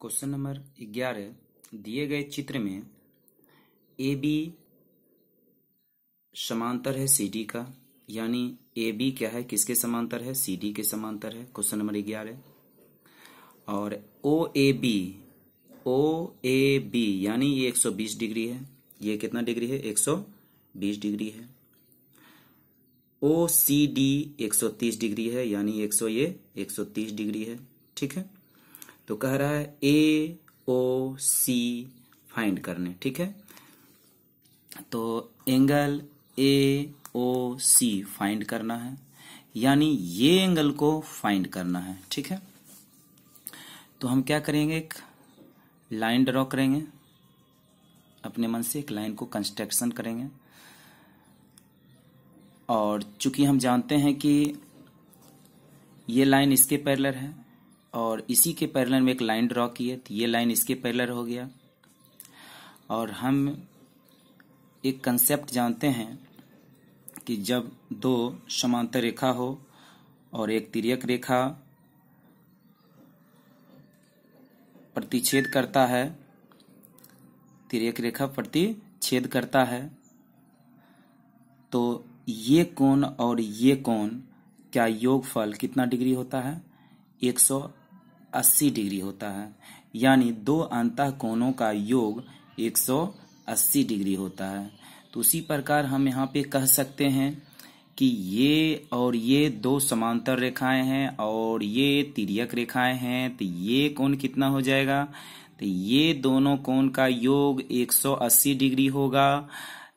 question number ग्यारह दिए गए चित्र में ए बी समांतर है सी डी का यानी ए बी क्या है किसके समांतर है सी डी के समांतर है क्वेश्चन नंबर ग्यारह और ओ A B O A B यानी ये 120 डिग्री है ये कितना डिग्री है 120 डिग्री है ओ सी डी एक डिग्री है यानी 100 ये 130 डिग्री है ठीक है तो कह रहा है ए ओ सी फाइंड करने ठीक है तो angle A O C find करना है यानी ये एंगल को फाइंड करना है ठीक है तो हम क्या करेंगे एक लाइन ड्रॉ करेंगे अपने मन से एक लाइन को कंस्ट्रक्शन करेंगे और चूंकि हम जानते हैं कि ये लाइन इसके पैरलर है और इसी के पैरलर में एक लाइन ड्रॉ की है तो ये लाइन इसके पैरलर हो गया और हम एक कंसेप्ट जानते हैं कि जब दो समांतर रेखा हो और एक तिरक रेखा प्रतिच्छेद करता है तिरक रेखा प्रतिच्छेद करता है तो ये कोण और ये कोण क्या योगफल कितना डिग्री होता है 180 डिग्री होता है यानी दो अंतः कोणों का योग 180 डिग्री होता है तो उसी प्रकार हम यहाँ पे कह सकते हैं कि ये और ये दो समांतर रेखाएं हैं और ये तिरक रेखाएं हैं तो ये कोण कितना हो जाएगा तो ये दोनों कोण का योग 180 डिग्री होगा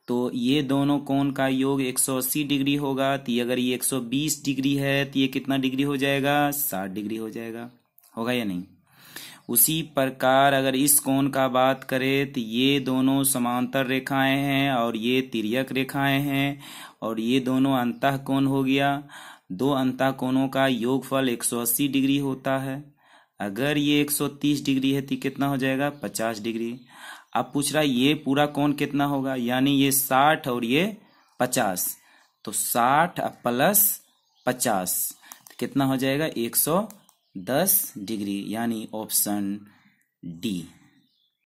तो ये दोनों कोण का योग 180 डिग्री होगा तो अगर ये 120 डिग्री है तो ये कितना डिग्री हो जाएगा 60 डिग्री हो जाएगा होगा या नहीं उसी प्रकार अगर इस कोण का बात करें तो ये दोनों समांतर रेखाएं हैं और ये तिरक रेखाएं हैं और ये दोनों अंतः कोण हो गया दो अंतः कोणों का योगफल 180 डिग्री होता है अगर ये 130 डिग्री है तो कितना हो जाएगा 50 डिग्री अब पूछ रहा है ये पूरा कोण कितना होगा यानी ये 60 और ये 50 तो 60 प्लस 50 तो कितना हो जाएगा 180 दस डिग्री यानी ऑप्शन डी